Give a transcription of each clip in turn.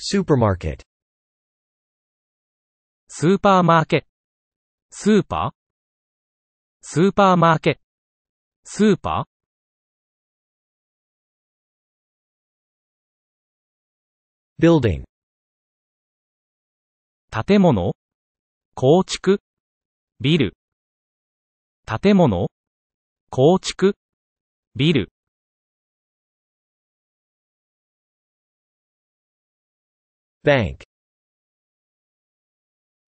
supermarket スーパーマーケットスーパースーパーマーケットスーパービルディング建物構築ビル建物構築ビル bank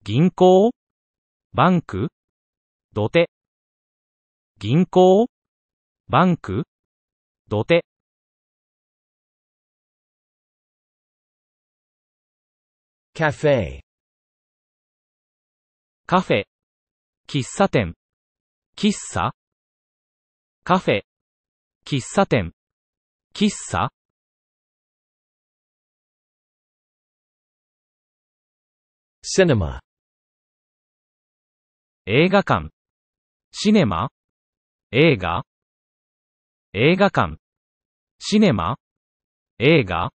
銀行バンク土手銀行バンク土手カフェカフェ喫茶店喫茶カフェ喫茶店喫茶 cinema 映画館シネマ映画映画館シネマ映画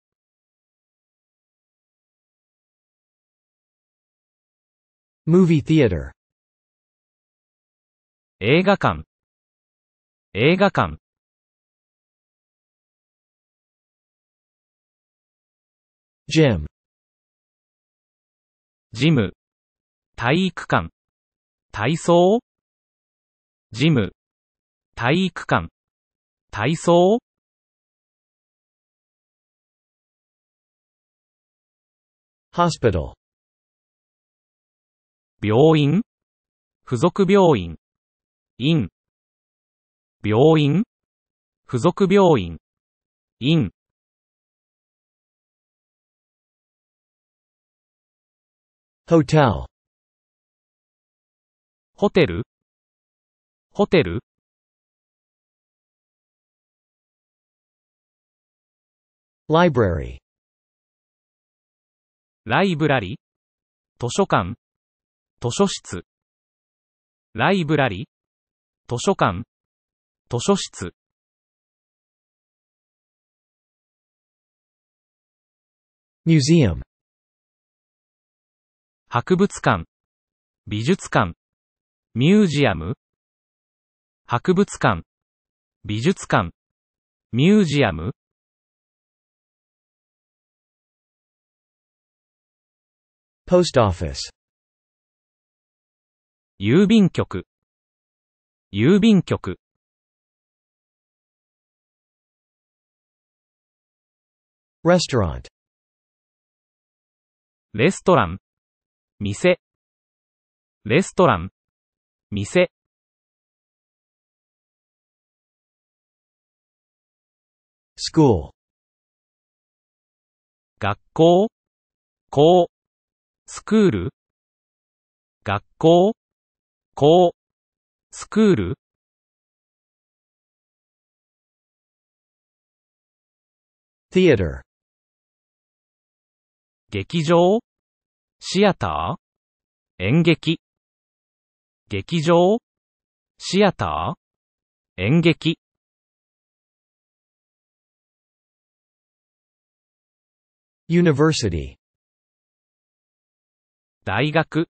ムービー t h e a t e 映画館映画館 g y m ジム、体育館、体操ジム、体育館、体操ホスピタル病院付属病院院病院付属病院院 hotel ホテルホテル library ライブラリ図書館図書室ライブラリ図書館図書室 museum 博物館、美術館、ミュージアム、博物館、美術館、ミュージアム、post office 郵便局郵便局レストラン、レストラン店、レストラン、店。school 学校、校、スクール、学校、校、スクール。theater 劇場、シアター演劇劇場シアター演劇ユニバーシティ大学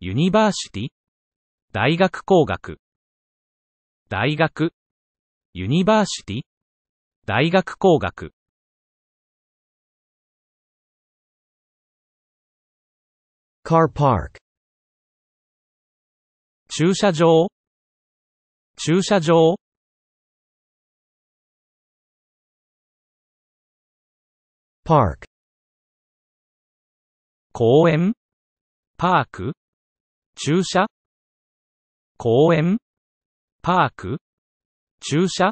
ユニバーシティ大学工学大学ユニバーシティ大学工学 car park 駐車場駐車場 park 公園 park 駐車公園 park 駐車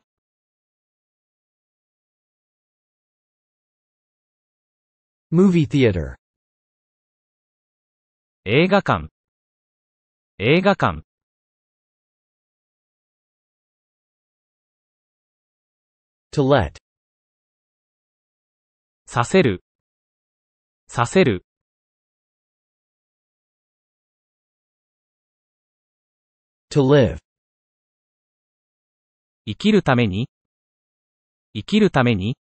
movie theater 映画館映画館とさせるさせる to live 生きるために生きるために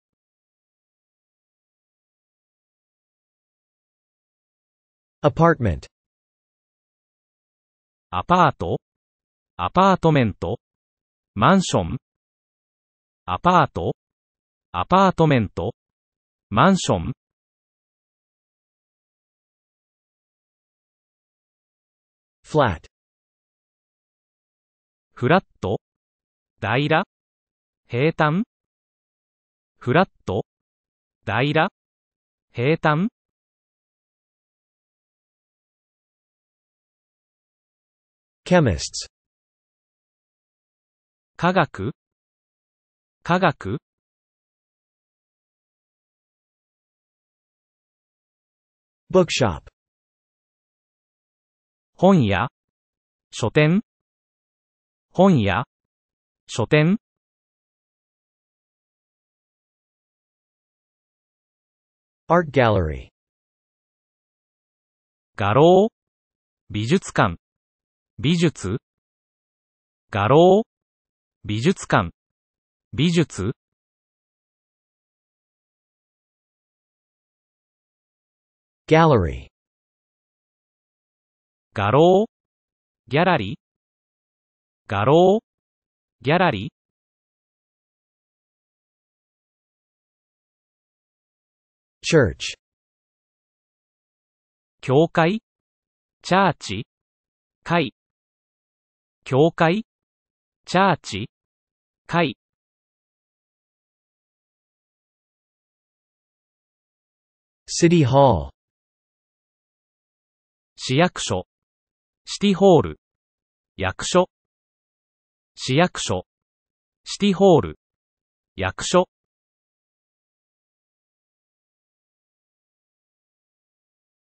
apartment アパートアパートメントマンションアパートアパートメントマンションフラットフラット平ら平坦フラット平ら平坦 chemists 科学科学 bookshop 本屋書店本屋書店 art gallery 画廊美術館美術画廊美術館美術ギャラリー画廊ギャラリー画廊ギャラリー church 教会チャーチ会教会チャーチ会シティホール市役所シティホール役所市役所シティホール役所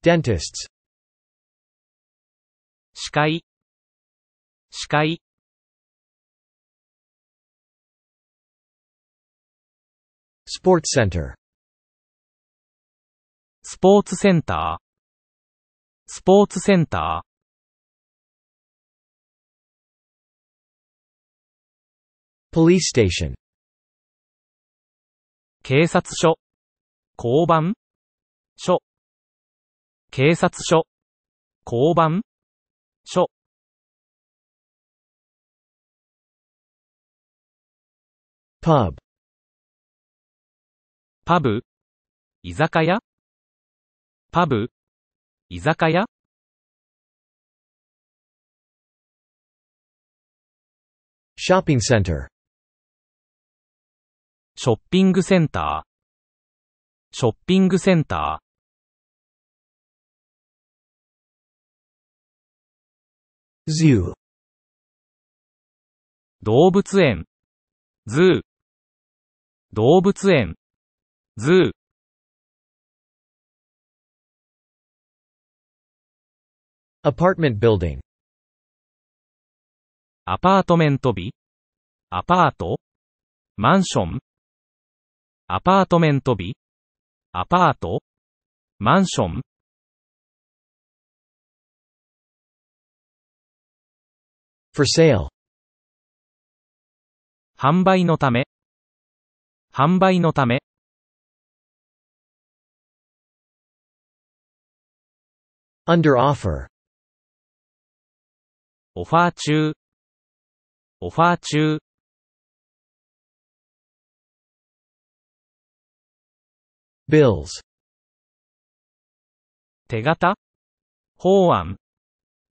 d デンティスト歯科医司会スポーツセンタースポーツセンタースポーツセンターポリステーション警察署交番署警察署交番署 pub パブ居酒屋パブ居酒屋ショッピングセンターショッピングセンターショッピングセンター動物園ズー動物園、ズー。a p ー r t m e n t b u i l アパートメントビアパートマンションアパートメントビアパートマンションフォー s a ル販売のため販売のためオファー中オファー中手形法案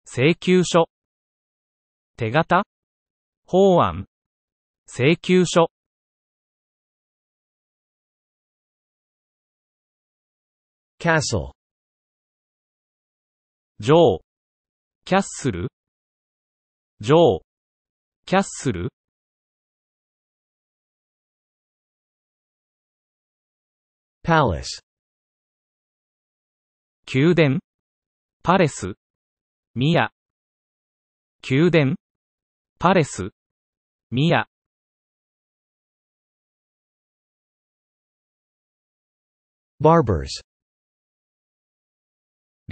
請求書手形法案請求書 castle 城キャッスル城キャッスル palace 宮殿パレス宮宮殿パレス宮 Barbers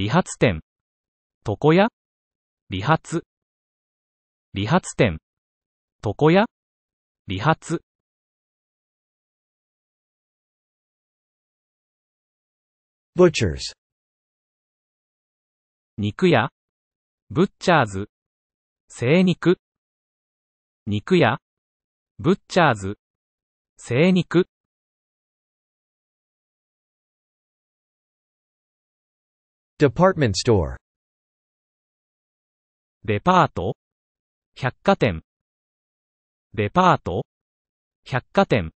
理髪店、床屋、理髪、理髪店、床屋、理髪。butchers 肉屋、ブッチャーズ、精肉、肉屋、ブッチャーズ、精肉。Department store デパート百貨店デパート百貨店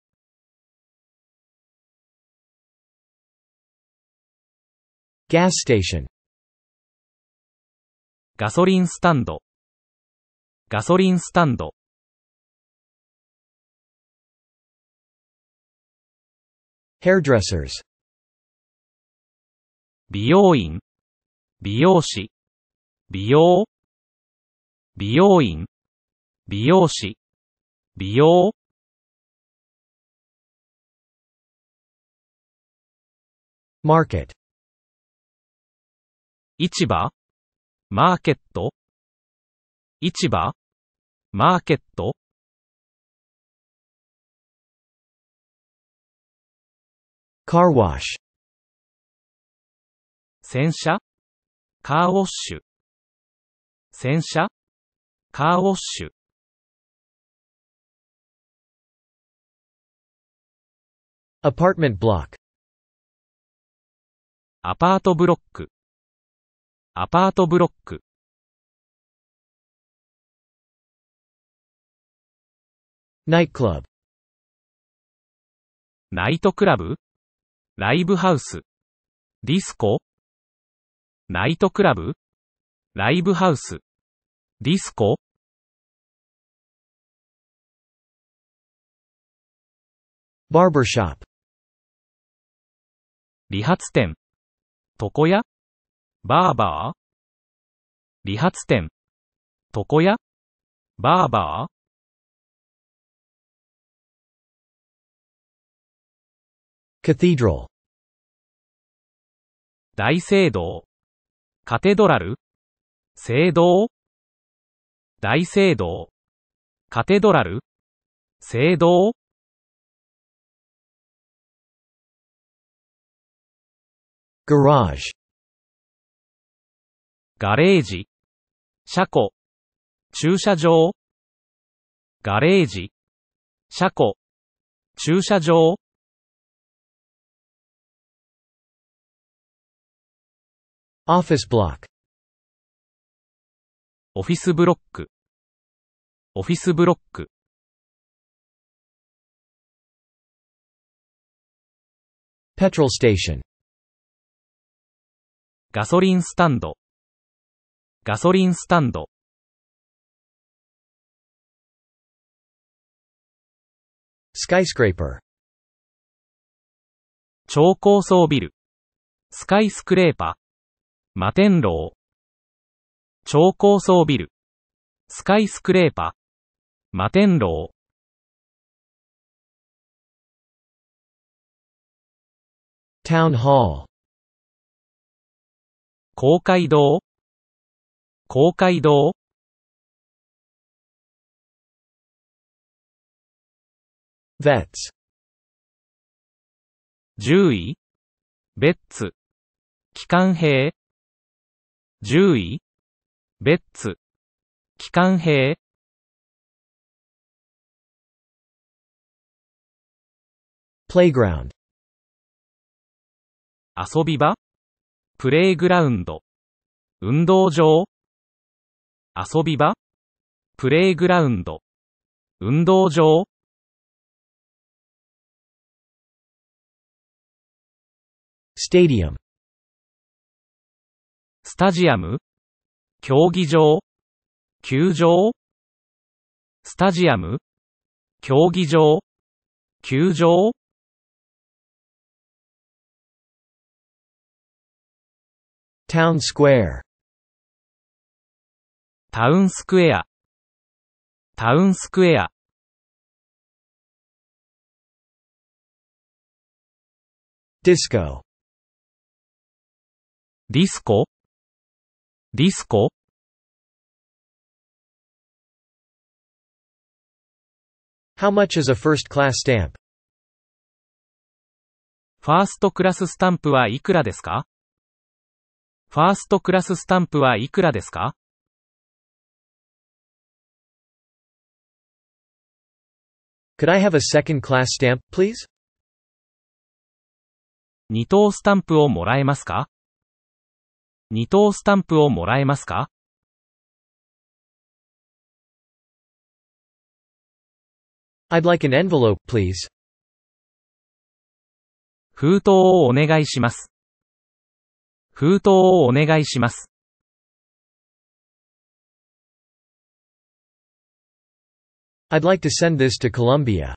ガス s station ガソリンスタンドガソリンスタンド hairdressers 美容院美容師、美容、美容院、美容師、美容。market 市場、マーケット、市場、マーケット。car wash 洗車カーウォッシュ。洗車カーウォッシュ。アパートメントブロック。アパートブロックアパートブロックナイトクラブ。ナイトクラブライブハウスディスコナイトクラブライブハウスディスコバーバーショップ理髪店床屋バーバー理髪店床屋バーバーカティドラル大聖堂カテドラル聖堂大聖堂カテドラル聖堂ガラージガレージ車庫駐車場ガレージ車庫駐車場 Office block オフィスブロックオフィスブロック petrol station ガソリンスタンドガソリンスタンド skyscraper 超高層ビルスカイスクレーパー摩天楼。超高層ビル。スカイスクレーパー。摩天楼。town hall 公会堂公会堂 vets 獣医ベッツ機関兵10位ベッツ機関兵プレイグラウンド遊び場プレイグラウンド運動場遊び場プレイグラウンド運動場スタディアムスタジアム競技場球場スタジアム競技場球場タウンスクエアタウンスクエアタウンスクエア disco ディスコディスコ？How much is a first class stamp? ファーストクラススタンプはいくらですかファーストクラススタンプはいくらですか Could I have a second class stamp, please? 二等スタンプをもらえますか二等スタンプをもらえますか ?I'd like envelope, please. an 封筒をお願いします。封筒をお願いします。I'd like to send this to c o l u m b i a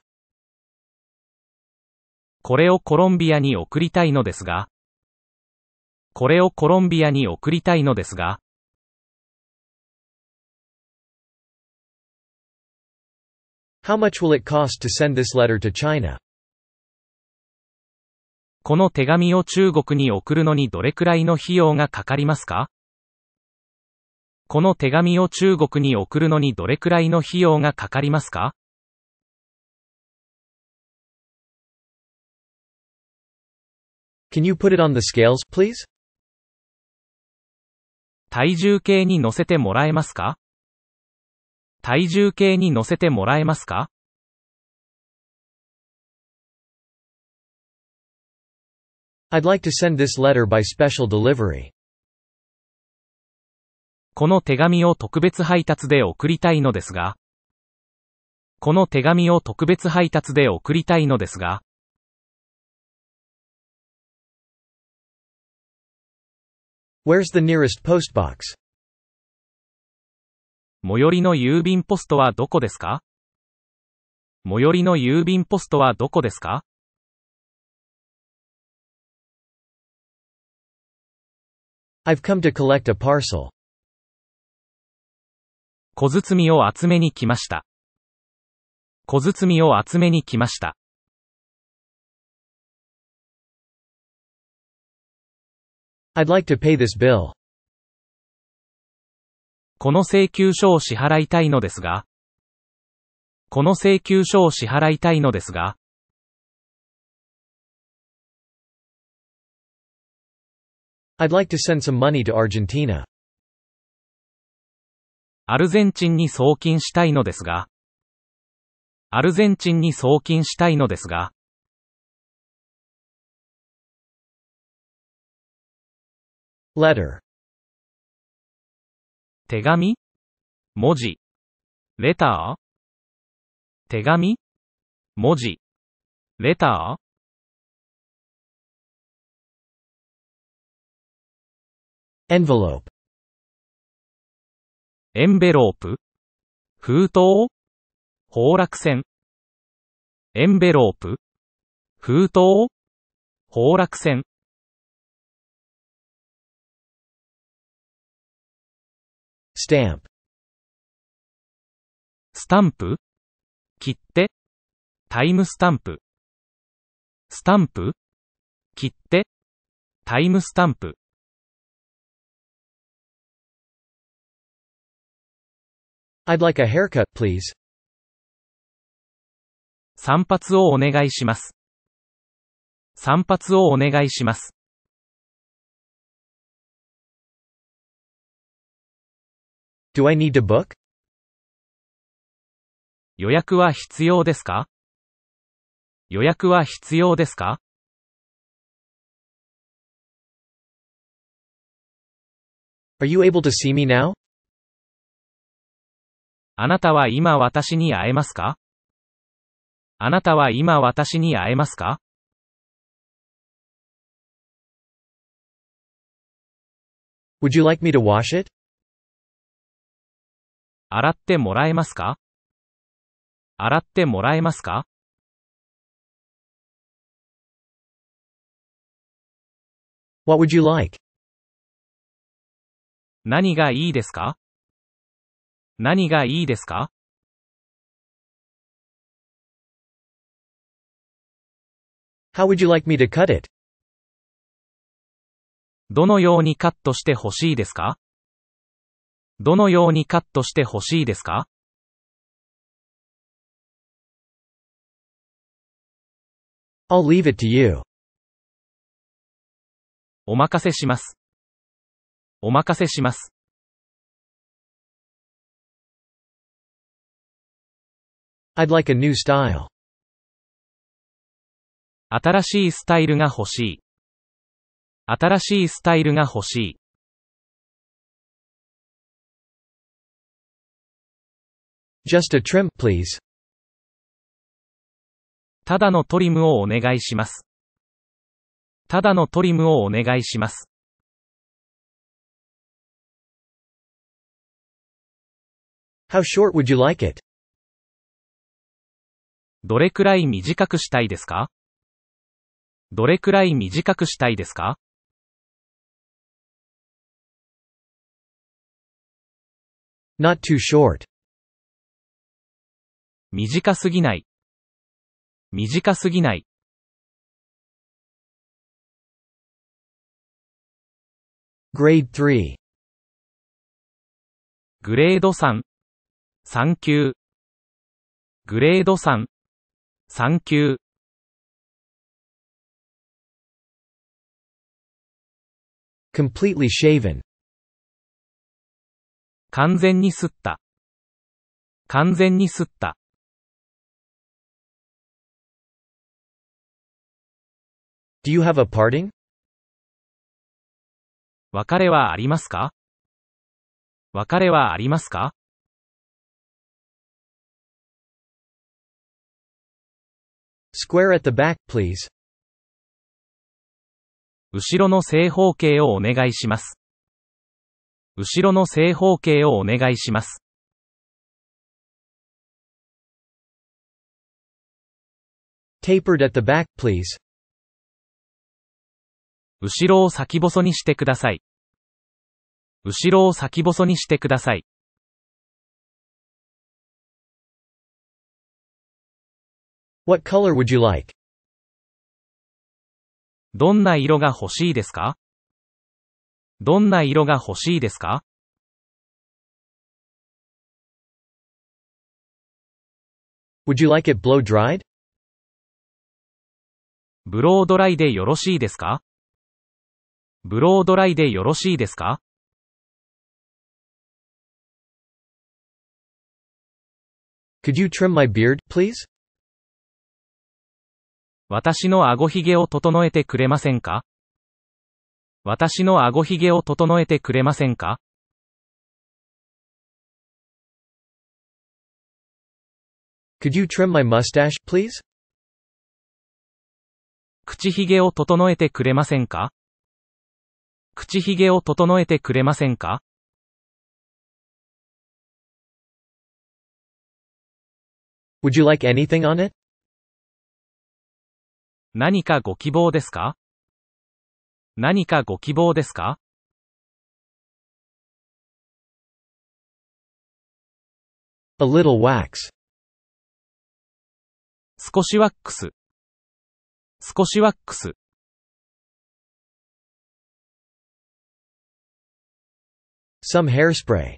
これをコロンビアに送りたいのですが。これをコロンビアに送りたいのですが、How much will it cost to send this letter to China? この手紙を中国に送るのにどれくらいの費用がかかりますかこの手紙を中国に送るのにどれくらいの費用がかかりますか Can you put it on the scales, please? 体重計に乗せてもらえますか体重計に乗せてもらえますかこの手紙を特別配達で送りたいのですが。この手紙を特別配達で送りたいのですが。Where's the nearest postbox? 最寄りの郵便ポストはどこですか最寄りの郵便ポストはどこですか ?I've come to collect a parcel. 小包を集めに来ました。小包を集めに来ました。I'd like to pay this bill. この請求書を支払いたいのですが。この請求書を支払いたいのですが。I'd like to send some money to Argentina. アルゼンチンに送金したいのですが。アルゼンチンに送金したいのですが。letter 手紙文字レター手紙文字レターエンベロープエンベロープ封筒崩落船エンベロープ封筒崩落船 stamp スタンプ切手タイムスタンプスタンプ切手タイムスタンプ I'd like haircut, please. a 散髪をお願いします。散髪をお願いします。Do I need to book? 予約は必要ですか予約は必要ですか Are you able to see me now? あなたは今私に会えますかあなたは今私に会えますか Would you like me to wash it? 洗ってもらえますか洗ってもらえますか何がいいですか何がいいですか How would you like me to cut it? どのようにカットしてほしいですかどのようにカットしてほしいですか ?I'll it leave to you. お任せします。お任せします。I'd like a new style. 新しいスタイルが欲しい。新しいスタイルが欲しい。Just a trim, please. ただのトリムをお願いします。ただのトリムをお願いします。How short would you like it? どれくらい短くしたいですかどれくらい短くしたいですか ?not too short 短すぎない。短すぎない。g r a d 3グレード3 3級グレード3 3級 completely shaven 完全にすった完全にすった Do you have a parting? 別れはありますか別れはありますか Square at the back, please. 後ろの正方形をお願いします。後ろの正方形をお願いします。Tapered at the back, please. 後ろを先細にしてください。後ろを先細にしてください。What color would you like? どんな色が欲しいですかどんな色が欲しいですか Would you like it blow dried? ブロードライでよろしいですかブロードライでよろしいですか Could you trim 私のあごひげを整えてくれませんか私のあごひげを整えてくれませんか Could you trim my mustache, please? 口ひげを整えてくれませんか口ひげを整えてくれませんか Would you on like anything it? 何かご希望ですか何かご希望ですか A little wax. 少しワックス。少しワックス。Some hairspray.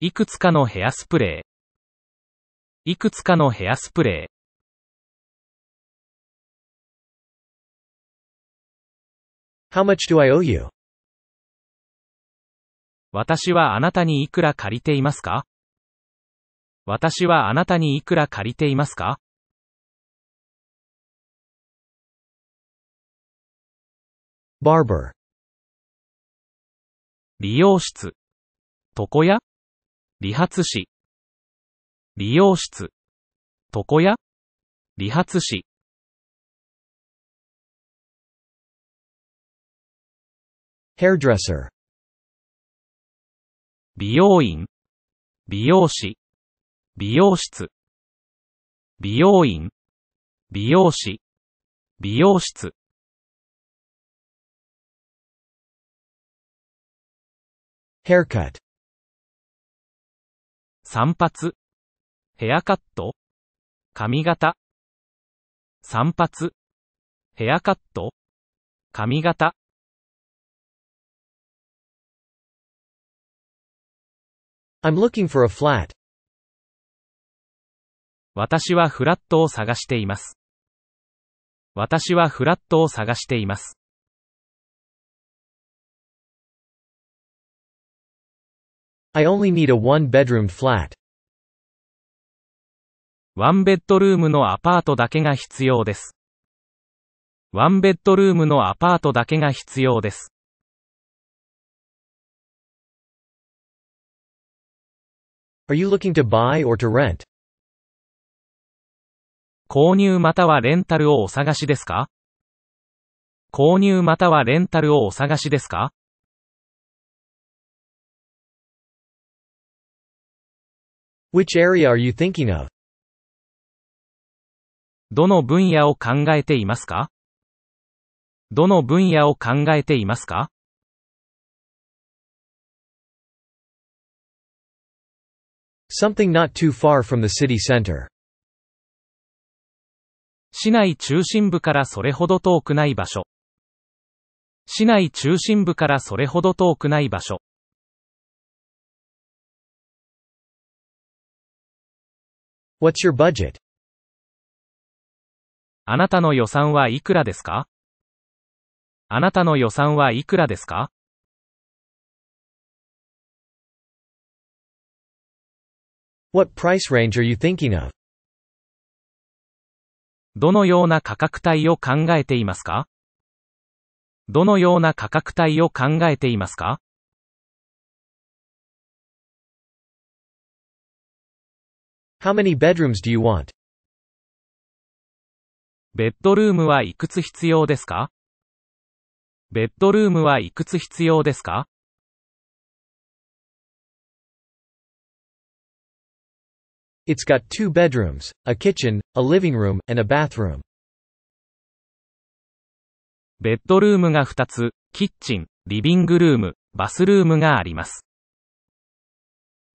いくつかのヘアスプレー。いくつかのヘアスプレー。How much do I owe you? 私はあなたにいくら借りていますか私はあなたにいくら借りていますか Barber 理容室、床屋、理髪師。理容室、床屋、理髪師。hairdresser 美容院、美容師、美容室。美容院、美容師、美容室。haircut 散髪ヘアカット髪型散髪ヘアカット髪型私はフラットを探しています。私はフラットを探しています。I only need a one-bedroom flat. ワンベッドルームのアパートだけが必要です。ワンベッドルームのアパートだけが必要です。Are you looking to buy or to rent? 購入またはレンタルをお探しですか購入またはレンタルをお探しですか Which area are you thinking of? どの分野を考えていますかどの分野を考えていますか Something not too far from the city center. 市内中心部からそれほど遠くない場所。市内中心部からそれほど遠くない場所。What's your budget? あなたの予算はいくらですかあなたの予算はいくらですかどのような価格帯を考えていますかどのような価格帯を考えていますか How many bedrooms do you want? ベッドルームはいくつ必要ですかベッドルームはいくつ必要ですか It's got two bedrooms, a kitchen, a living room, and a bathroom. ベッドルームが2つ、キッチン、リビングルーム、バスルームがあります。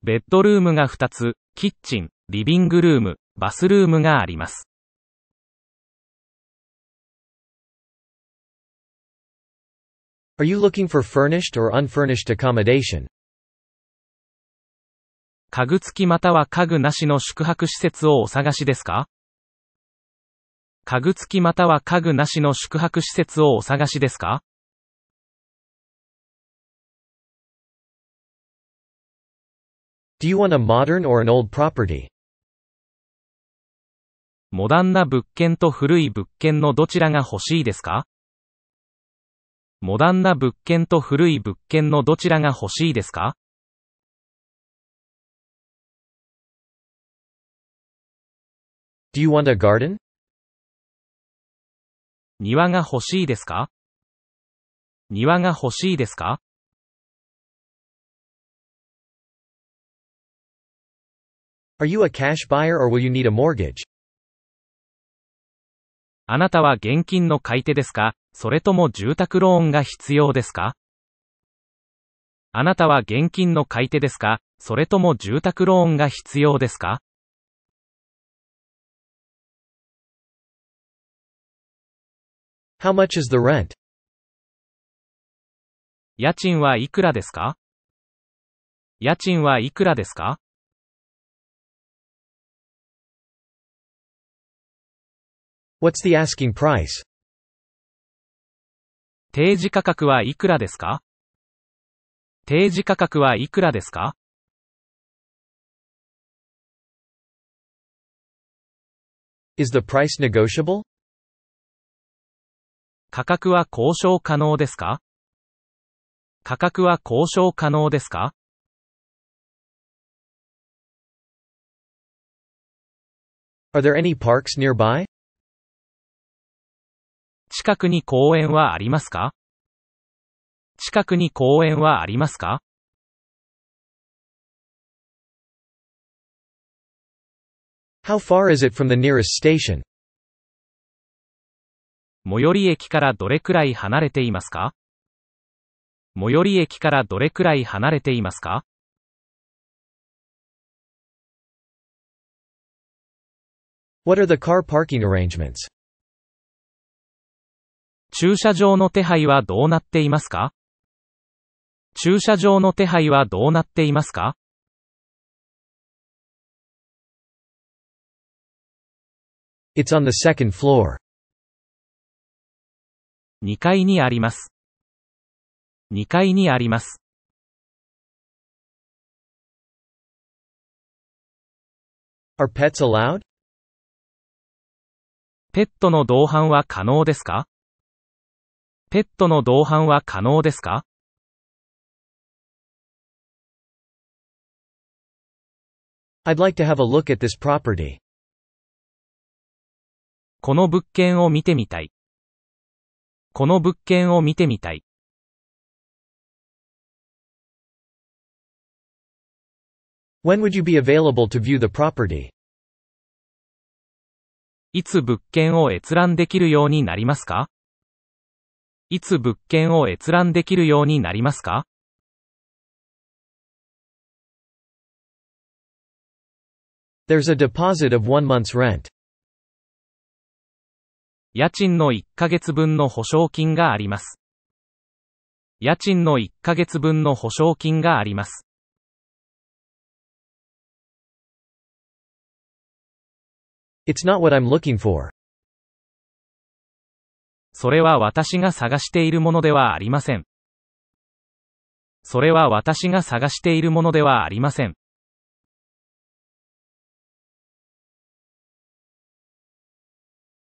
ベッドルームが2つ、キッチン、リビングルーム、バスルームがあります。Are you looking for furnished or unfurnished accommodation? 家具付きまたは家具なしの宿泊施設をお探しですか家具付きまたは家具なしの宿泊施設をお探しですか Do you want a modern or an old property? モダンな物件と古い物件のどちらが欲しいですかモダンな物件と古い物件のどちらが欲しいですか Do garden? you want a 庭が欲しいですか庭が欲しいですか Are you a cash buyer or will you need a mortgage? あなたは現金の買い手ですかそれとも住宅ローンが必要ですかあなたは現金の買い手ですかそれとも住宅ローンが必要ですか家賃はいくらですか家賃はいくらですか What's the asking price? 提示価格はいくらですか提示価格はいくらですか Is the price negotiable? 価格は交渉可能ですか価格は交渉可能ですか Are there any parks nearby? 近くに公園はありますか近くに公園はありますか最寄り駅からどれくらい離れていますか最寄り駅からどれくらい離れていますか駐車場の手配はどうなっていますか駐車場の手配はどうなっていますか2階にあります。2階にあります。ペットの同伴は可能ですかペットの同伴は可能ですか ?I'd like this look have property. to at a この物件を見てみたい。この物件を見てみたい。When would you be available to view the property? いつ物件を閲覧できるようになりますかいつ物件を閲覧できるようになりますか ?There's deposit month's rent. one a of 家賃の1ヶ月分の保証金があります。家賃の1ヶ月分の保証金があります。It's not what I'm looking for. それは私が探しているものではありません。それは私が探しているものではありません。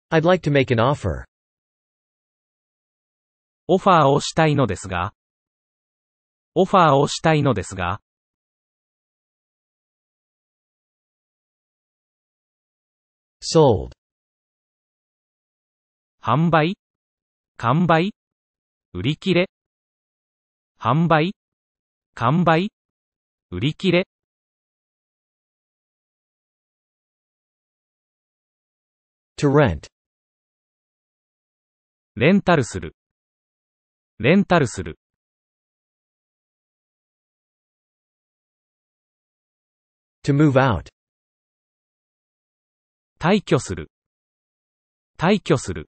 I'd like to make an offer. オファーをしたいのですが、オファーをしたいのですが、sold 販売完売売り切れ販売完売売り切れレンタルするレンタルする to move out 退去する退去する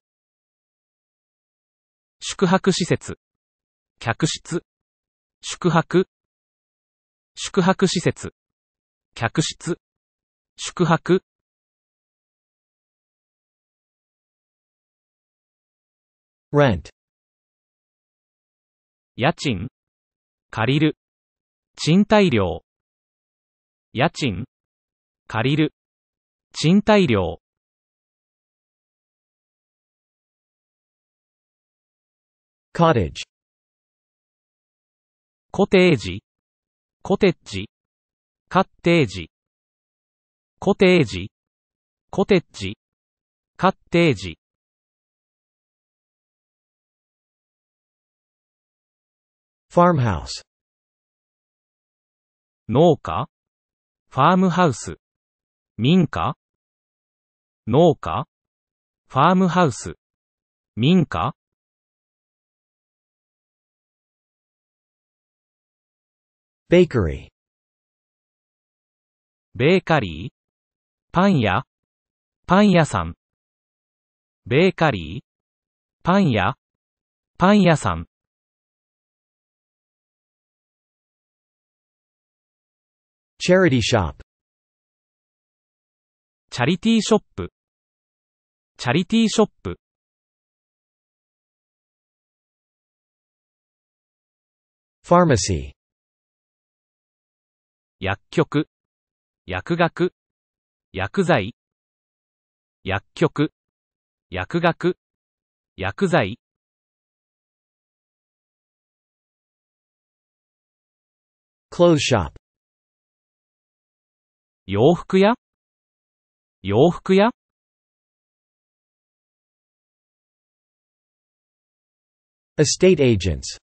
宿泊施設。客室。宿泊。宿泊施設。客室。宿泊。rent 家賃借りる賃貸料家賃借りる賃貸料 cottage コテージコテッジカッテージコテージコテッジカッテージファームハウス農家ファームハウス民家農家ファームハウス民家 bakery ベーカリーパン屋パン屋さんベーカリーパン屋パン屋さん charity shop チャリティーショップチャリティーショップ pharmacy 薬局、薬学、薬剤、薬局、薬学、薬剤。clothes shop 洋服屋洋服屋 estate agents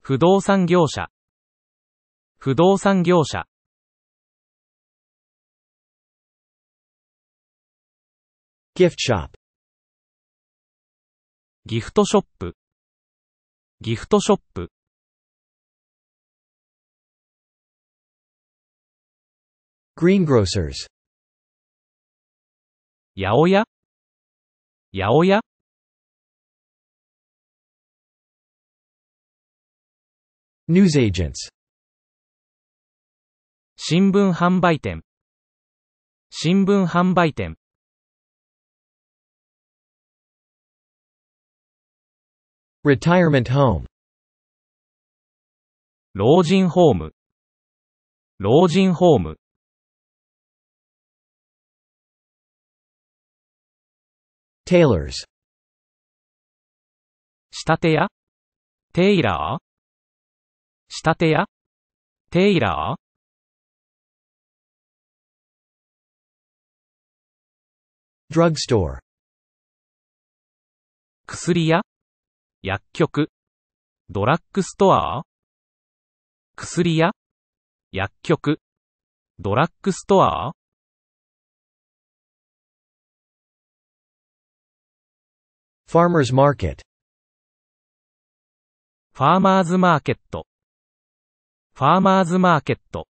不動産業者不動産業者。gift shop ギフトショップギフトショップ greengrocers 八百屋八百屋 newsagents 新聞販売店新聞販売店老人ホーム老人ホーム Taylors 仕立て屋テイラー仕立て屋テイラー drugstore 薬屋薬局ドラッグストア薬屋薬局ドラッグストアファーマーズマーケットファーマーズマーケットファーマーズマーケット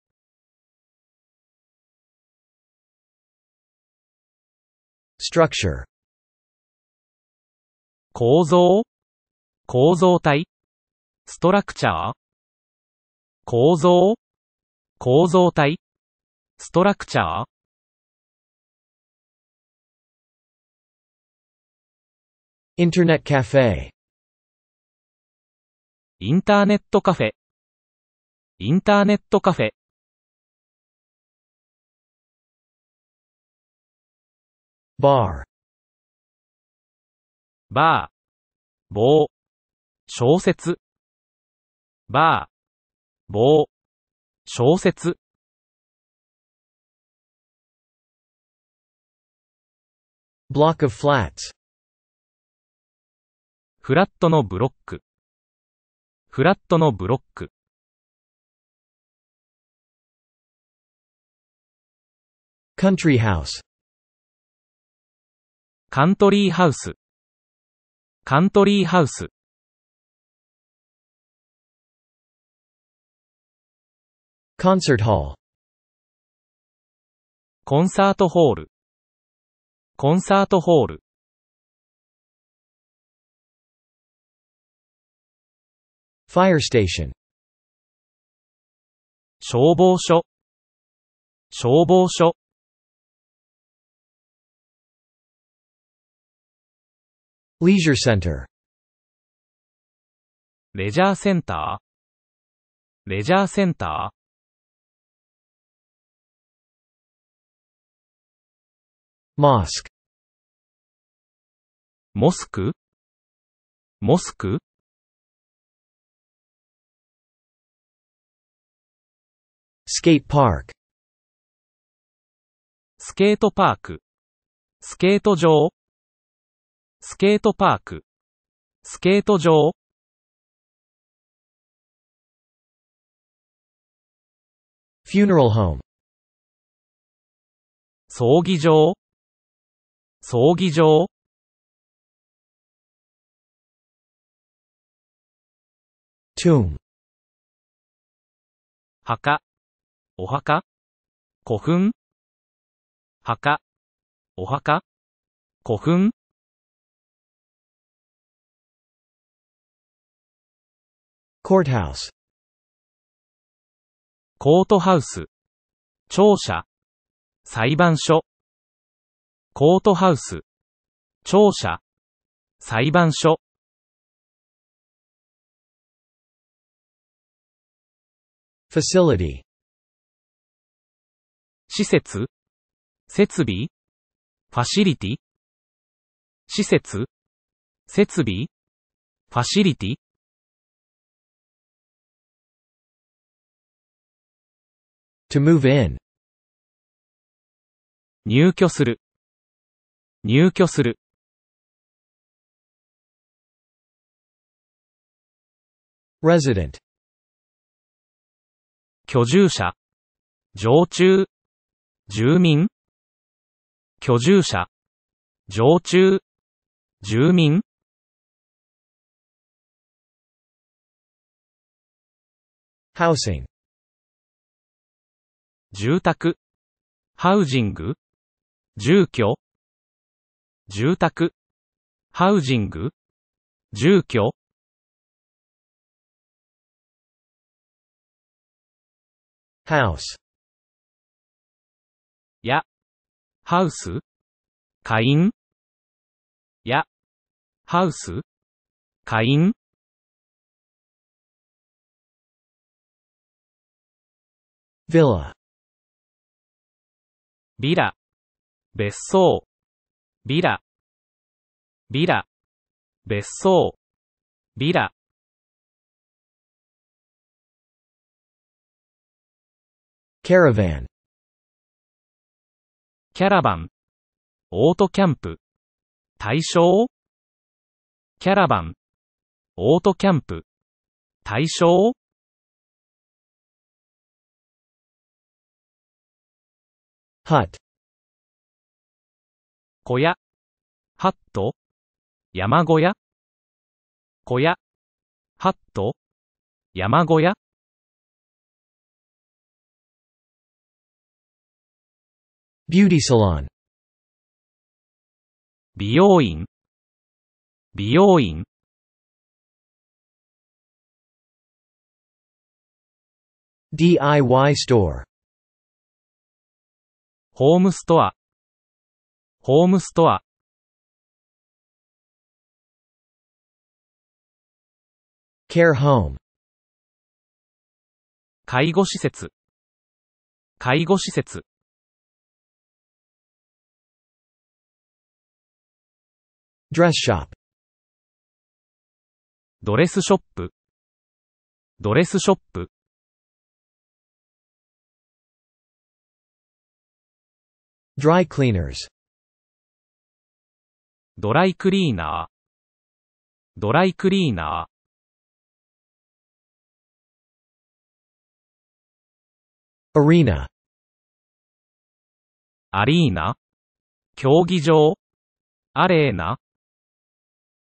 structure 構造構造体ストラクチャー構造構造体ストラクチャーインターネットカフェインターネットカフェインターネットカフェ bar バー棒小説バー棒小説ブロック of flats フラットのブロックフラットのブロック country house カントリーハウスカントリーハウスコンサートホールコンサートホールコンサートホールファイアステーション消防署消防署 Leisure Center レジャーセンターレジャーセンターモスクモスクモスクスケートパークスケートパークスケート場スケートパーク。スケート場フュ n e r a l home 葬儀場葬儀場墓お墓古墳墓お墓古墳 courthouse コートハウス庁舎裁判所コートハウス庁舎裁判所 facility 施設設備ファシリティ施設設備ファシリティ to move in 入居する入居する resident 居住者常駐住民居住者常駐住民 housing 住宅、ハウジング、住居、住宅、ハウジング、住居 house, や、ハウス、会員や、ハウス、会員 Villa. ビラ、別荘、ビラ、ビラ、別荘、ビラ。c a r a v キャラバン、オートキャンプ、対象キャラバン、オートキャンプ、対象 hut 小屋ハット山小屋小屋ハット山小屋ビューティーサロン美容院美容院 DIY store ホームストア、ホームストア。care home 介護施設、介護施設。dress shop ドレスショップ、ドレスショップ。Dry cleaners. ドライクリーナー。ドライクリーナー。arena アリーナ競技場アレーナ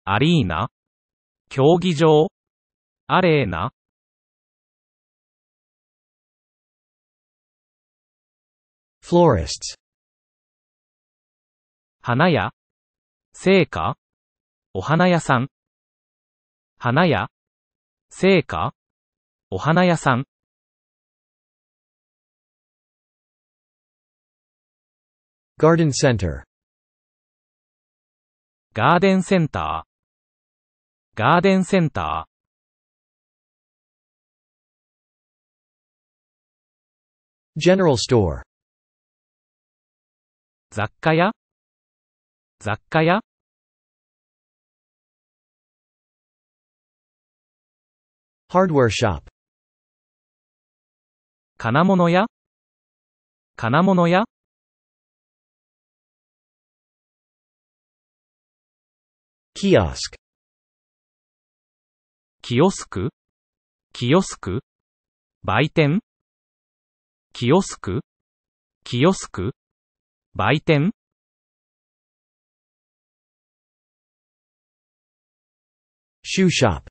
アリーナ競技場アレーナ florists 花屋聖火、お花屋さん。花屋聖火、お花屋さん。ガーデンセンター、ガーデンセンターガーデンセンター general store 雑貨屋雑貨屋ハードウェアショップ金物屋金物屋 kiosk キオスクキオスク売店キオスクキオスク売店 shoe shop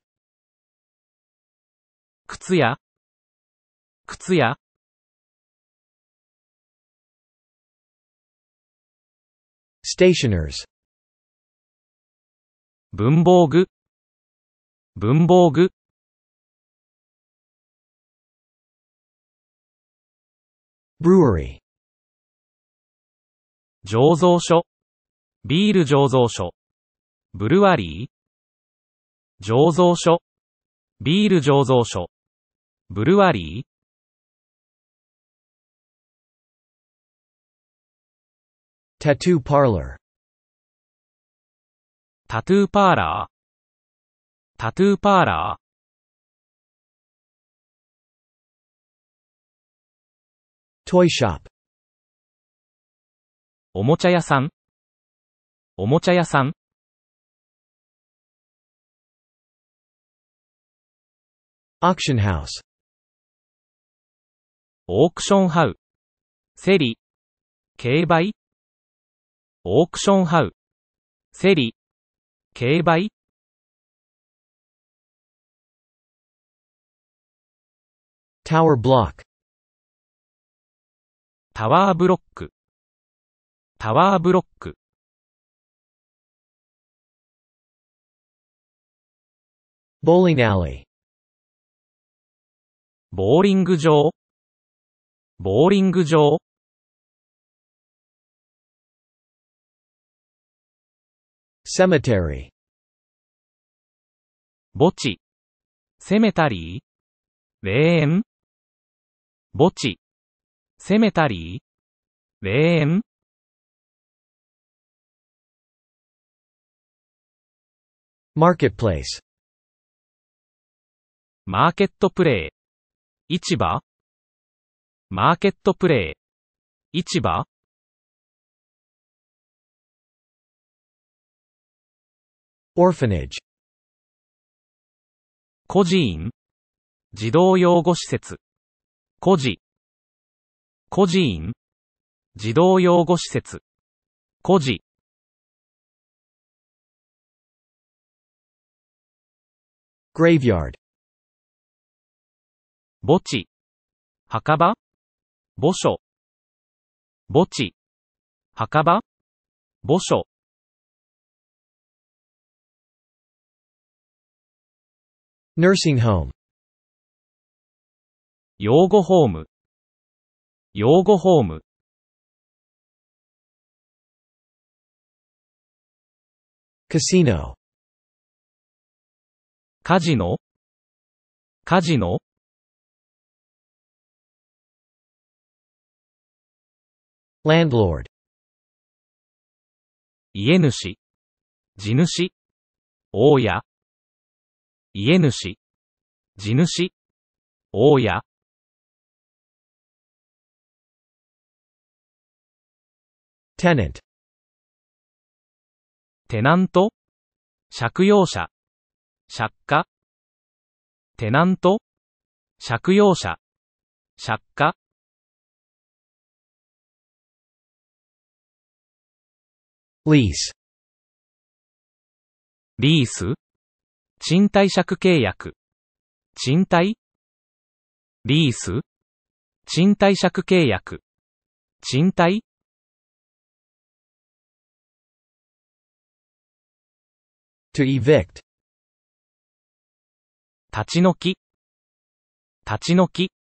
靴屋靴屋 stationers 文房具文房具 brewery 醸造所ビール醸造所ブルワリー醸造所ビール醸造所ブルワリータトゥーパーラータトゥーパーラータトゥーパーラートイショップおもちゃ屋さんおもちゃ屋さん auction house オークションハウセリ競売オークションハウセリ競売タワーブロックタワーブロックタワーブロック Bowling alley ボーリング場ボーリング場セメタリー墓地セメタリー霊園墓地セメタリー霊園マーケットプレイスマーケットプレイ市場マーケットプレイ市場オ r p h a n ジ孤児院児童養護施設孤児孤児院児童養護施設孤児 g r a v e y a r d 墓地、墓場、墓所、墓地、墓場、墓所。nursing home 養護ホーム、養護ホーム。casino カジノ、カジノ landlord 家主、地主、大家。家主、地主、大家。tenant テナント、借用者、借家。テナント、借用者、借家。lease リース賃貸借契約賃貸リース賃貸借契約賃貸立ち退き立ち退き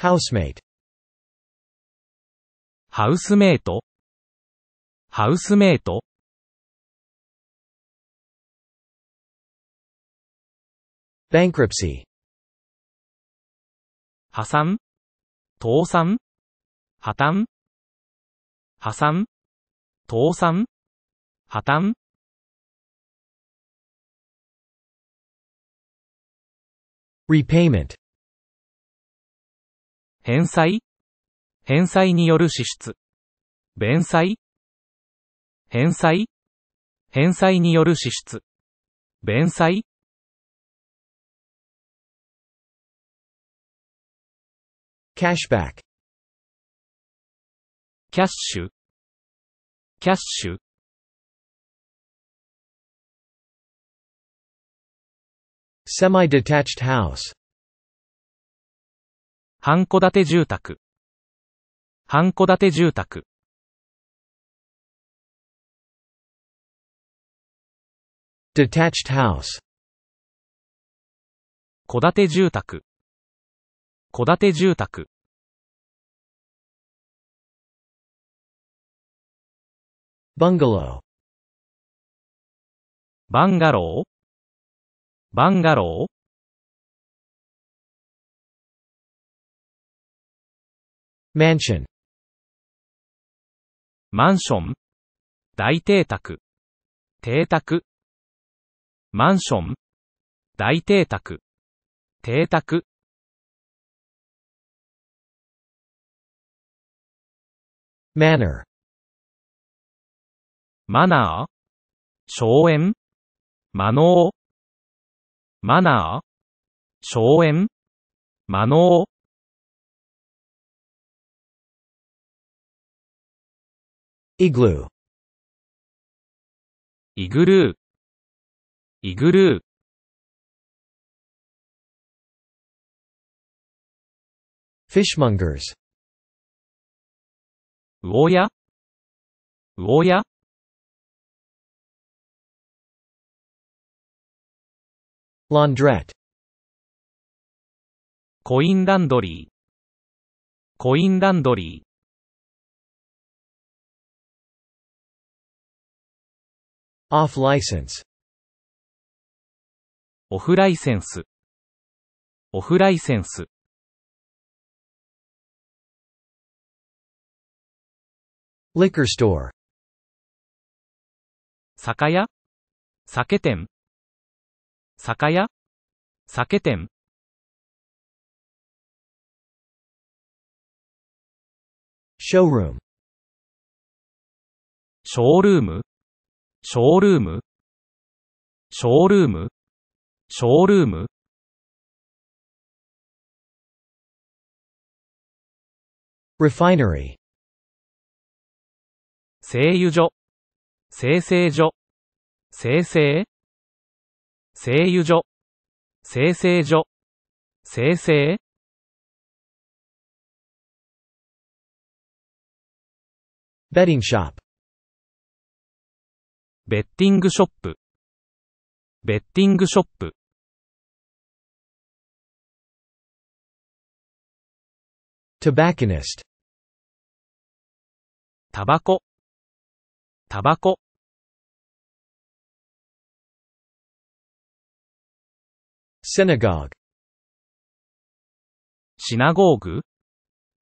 housemate ハウスメイトハウスメイトバンクラプシー破産倒産破綻破産倒産破綻 repayment 返済返済による支出。弁済返済返済による支出。弁済キャッシュバック。キャッシュ。キャッシュ。semi-detached house 半戸建て住宅半戸建て住宅。detached house 戸建て住宅戸建て住宅 bungalow バンガローバンガロー mansion マンション、大邸宅、邸宅、マンション、大邸宅、邸宅。マナーマナー、荘園、ノーマナー、荘園、ノー igloo igloo igloo fishmongers uoya uoya laundrette coin laundry coin laundry off license オフライセンスオフライセンス liquor store 酒屋酒店酒屋酒店 showroom ショールームショールームショールームショールームリファイナリー製油所生成所生成製油所生成所生成 betting shop ベッティングショップベッティングショップトバキニストタバコタバコ synagogue シナゴーグ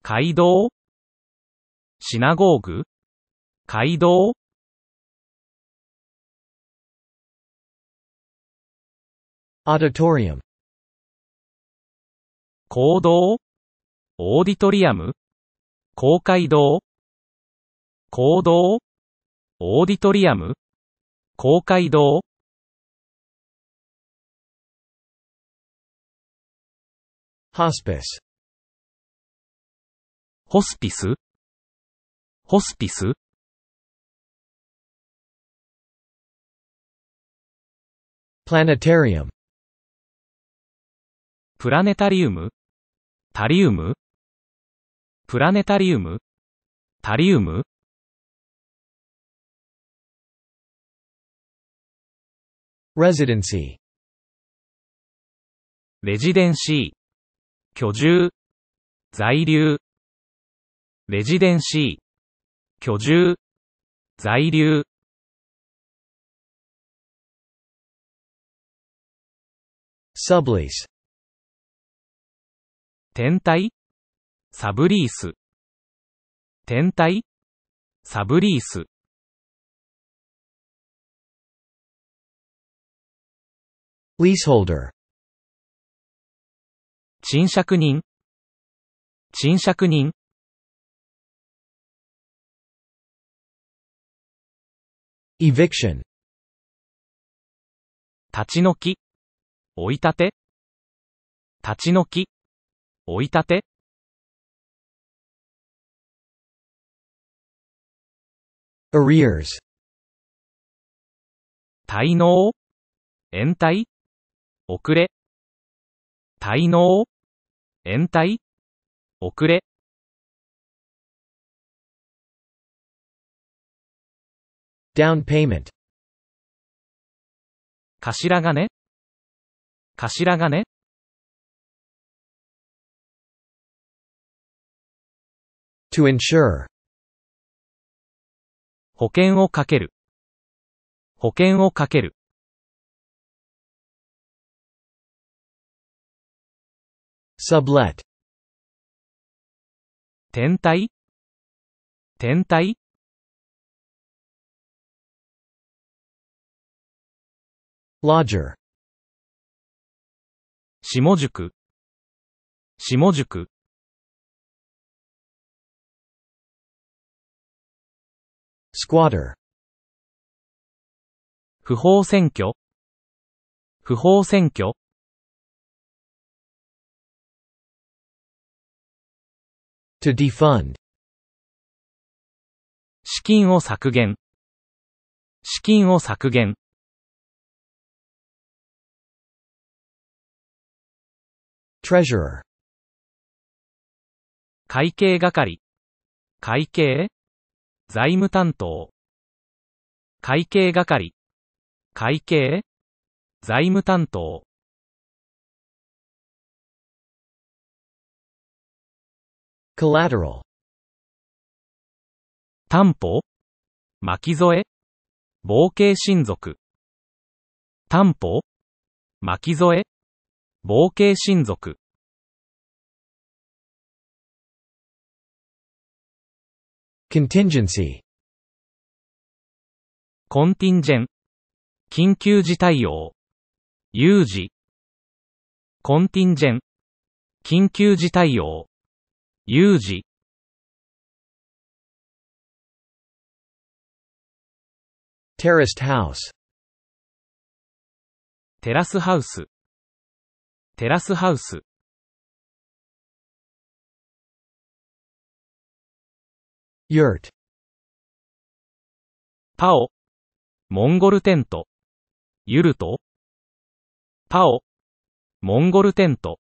街道シナゴーグ街道 auditorium 行動オーディトリアム公会堂行動オーディトリアム公会堂ホスピスホスピスホスピス planetarium プラネタリウムタリウムプラネタリウムタリウムレジデンシーレジデンシー居住在留レジデンシー居住在留 sublease 天体サブリース。天体サブリース。leaseholder 賃借人賃借人 eviction 立ち退き追い立て立ち退き追い立てア r r e a r 滞納延滞遅れ滞納延滞遅れ down payment 頭金頭金 to insure 保険をかける保険をかける sublet 天体天体 lodger 下宿下宿 squatter 不法選挙不法選挙 to defund 資金を削減資金を削減 treasurer 会計係会計財務担当。会計係。会計財務担当。collateral 担保巻き添え冒険親族担保巻き添え冒険親族 contingency コンティンジェン緊急事態用有事コンティンジェン緊急事態用有事テラスハウステラスハウステラスハウス yurt パオモンゴルテントユパオモンゴルテント